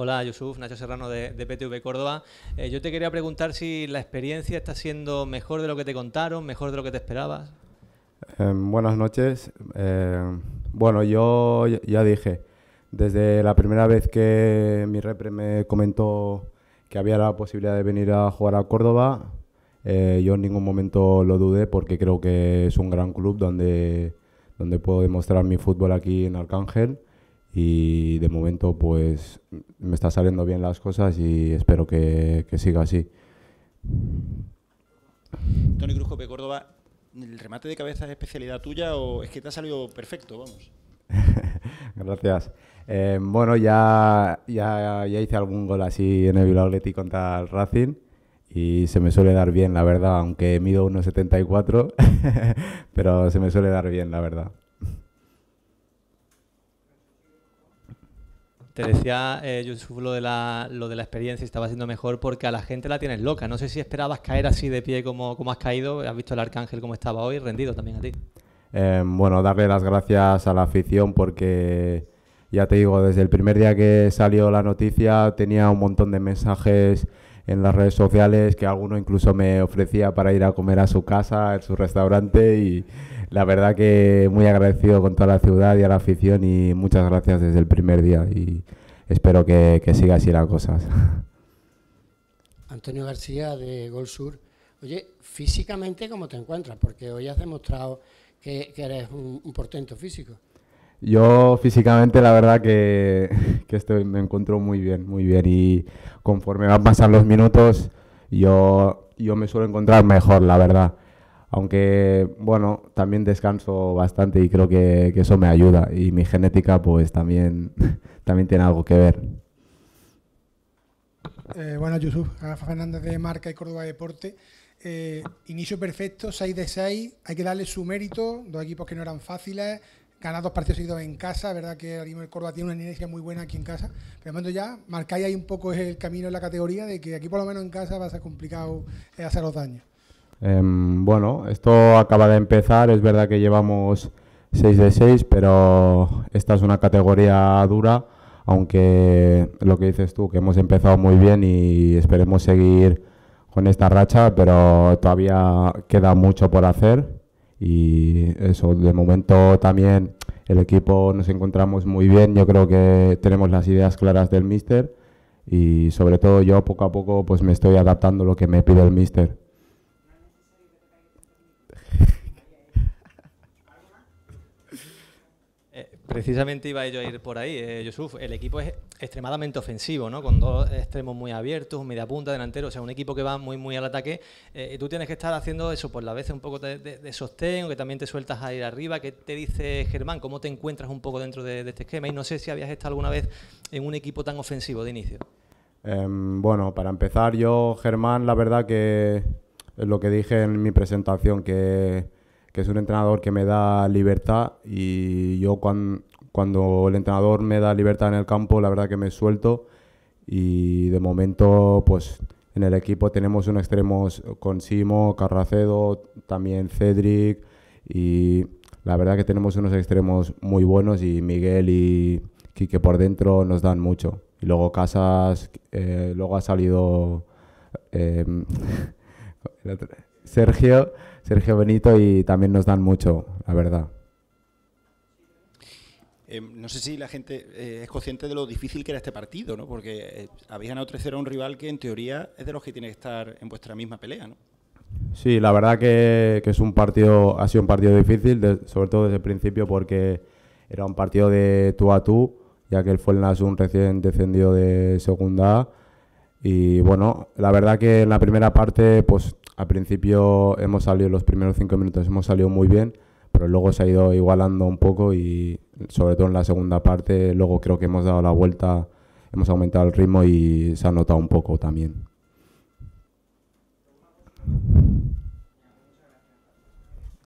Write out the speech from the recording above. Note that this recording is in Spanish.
Hola, Yusuf, Nacho Serrano de, PTV Córdoba. Eh, yo te quería preguntar si la experiencia está siendo mejor de lo que te contaron, mejor de lo que te esperabas. Em, buenas noches. Em, bueno, yo ya dije, desde la primera vez que mi repre me comentó que había la posibilidad de venir a jugar a Córdoba, eh, yo en ningún momento lo dudé porque creo que es un gran club donde, donde puedo demostrar mi fútbol aquí en Arcángel y de momento pues me está saliendo bien las cosas y espero que, que siga así. Tony Cruz de Córdoba, ¿el remate de cabeza es especialidad tuya o es que te ha salido perfecto? Vamos. Gracias. Eh, bueno, ya, ya, ya, hice algún gol así en el Bilbao contra el Racing y se me suele dar bien, la verdad, aunque mido 1,74, pero se me suele dar bien, la verdad. Te decía, eh, Yusuf, lo de, la, lo de la experiencia, estaba siendo mejor porque a la gente la tienes loca. No sé si esperabas caer así de pie como, como has caído. Has visto al arcángel como estaba hoy, rendido también a ti. Em, bueno, darle las gracias a la afición porque, ya te digo, desde el primer día que salió la noticia tenía un montón de mensajes en las redes sociales que alguno incluso me ofrecía para ir a comer a su casa, en su restaurante y la verdad que muy agradecido con toda la ciudad y a la afición y muchas gracias desde el primer día y espero que, siga así las cosas. Antonio García de Gol Sur. Oye, físicamente cómo te encuentras, porque hoy has demostrado que, eres un portento físico. Yo físicamente la verdad que, estoy, me encuentro muy bien, muy bien. Y conforme van pasando los minutos, yo, yo me suelo encontrar mejor, la verdad. Aunque, bueno, también descanso bastante y creo que, eso me ayuda. Y mi genética pues también, también tiene algo que ver. Eh, bueno, Yusuf, Rafa Fernández de Marca y Córdoba Deporte. Eh, inicio perfecto, 6 de 6. Hay que darle su mérito. Dos equipos que no eran fáciles ganar dos partidos seguidos en casa, verdad que ahora el Córdoba tiene una inercia muy buena aquí en casa, pero momento ya marcáis ahí un poco el camino en la categoría de que aquí por lo menos en casa va a ser complicado eh, hacer los daños. Em, bueno, esto acaba de empezar, es verdad que llevamos 6 de 6, pero esta es una categoría dura, aunque lo que dices tú, que hemos empezado muy bien y esperemos seguir con esta racha, pero todavía queda mucho por hacer y eso, de momento también el equipo nos encontramos muy bien, yo creo que tenemos las ideas claras del mister y sobre todo yo poco a poco pues me estoy adaptando a lo que me pide el mister precisamente iba yo a ir por ahí, eh, El equipo es extremadamente ofensivo, ¿no? Con dos extremos muy abiertos, media punta, delantero. O sea, un equipo que va muy, muy al ataque. Eh, y tú tienes que estar haciendo eso, por pues, la veces un poco de, sostén, o que también te sueltas a ir arriba. ¿Qué te dice Germán? ¿Cómo te encuentras un poco dentro de, este esquema? Y no sé si habías estado alguna vez en un equipo tan ofensivo de inicio. Em, bueno, para empezar, yo, Germán, la verdad que lo que dije en mi presentación, que que es un entrenador que me da libertad y yo cuando, cuando el entrenador me da libertad en el campo, la verdad que me suelto y de momento pues en el equipo tenemos unos extremos con Simo, Carracedo, también Cedric y la verdad que tenemos unos extremos muy buenos y Miguel y Quique por dentro nos dan mucho. Y luego Casas, eh, luego ha salido em, Sergio, Sergio Benito y también nos dan mucho, la verdad. Em, no sé si la gente eh, es consciente de lo difícil que era este partido, ¿no? Porque habían eh, habéis ganado 3-0 a un rival que en teoría es de los que tiene que estar en vuestra misma pelea, ¿no? Sí, la verdad que, es un partido, ha sido un partido difícil, sobre todo desde el principio porque era un partido de tú a tú, ya que el un recién descendido de segunda y bueno, la verdad que en la primera parte, pues al principio hemos salido, los primeros cinco minutos hemos salido muy bien, pero luego se ha ido igualando un poco y sobre todo en la segunda parte, luego creo que hemos dado la vuelta, hemos aumentado el ritmo y se ha notado un poco también.